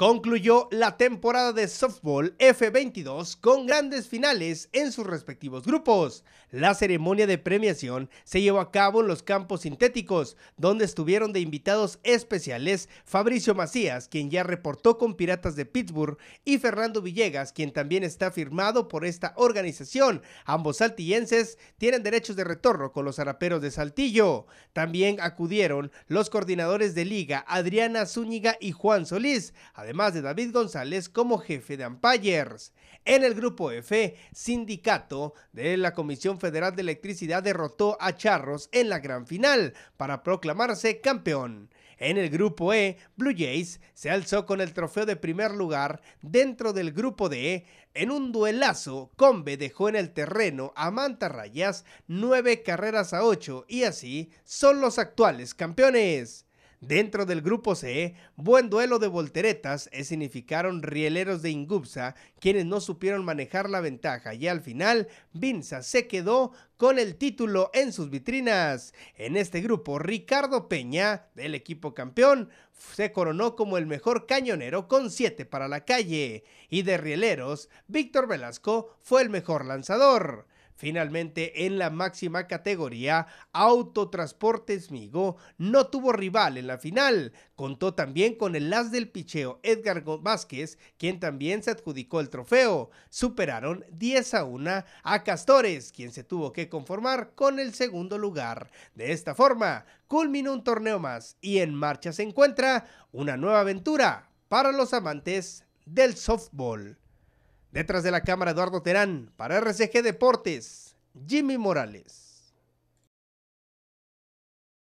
Concluyó la temporada de softball F22 con grandes finales en sus respectivos grupos. La ceremonia de premiación se llevó a cabo en los campos sintéticos, donde estuvieron de invitados especiales Fabricio Macías, quien ya reportó con Piratas de Pittsburgh, y Fernando Villegas, quien también está firmado por esta organización. Ambos saltillenses tienen derechos de retorno con los Araperos de Saltillo. También acudieron los coordinadores de liga Adriana Zúñiga y Juan Solís además de David González como jefe de Ampires. En el grupo F, sindicato de la Comisión Federal de Electricidad derrotó a Charros en la gran final para proclamarse campeón. En el grupo E, Blue Jays se alzó con el trofeo de primer lugar dentro del grupo D. En un duelazo, Combe dejó en el terreno a Manta Rayas nueve carreras a ocho y así son los actuales campeones. Dentro del grupo C, buen duelo de volteretas significaron rieleros de Ingupsa, quienes no supieron manejar la ventaja y al final Vinza se quedó con el título en sus vitrinas. En este grupo, Ricardo Peña, del equipo campeón, se coronó como el mejor cañonero con 7 para la calle y de rieleros, Víctor Velasco fue el mejor lanzador. Finalmente, en la máxima categoría, Autotransportes Migo no tuvo rival en la final. Contó también con el as del picheo Edgar Vázquez, quien también se adjudicó el trofeo. Superaron 10 a 1 a Castores, quien se tuvo que conformar con el segundo lugar. De esta forma, culminó un torneo más y en marcha se encuentra una nueva aventura para los amantes del softball. Detrás de la cámara, Eduardo Terán. Para RCG Deportes, Jimmy Morales.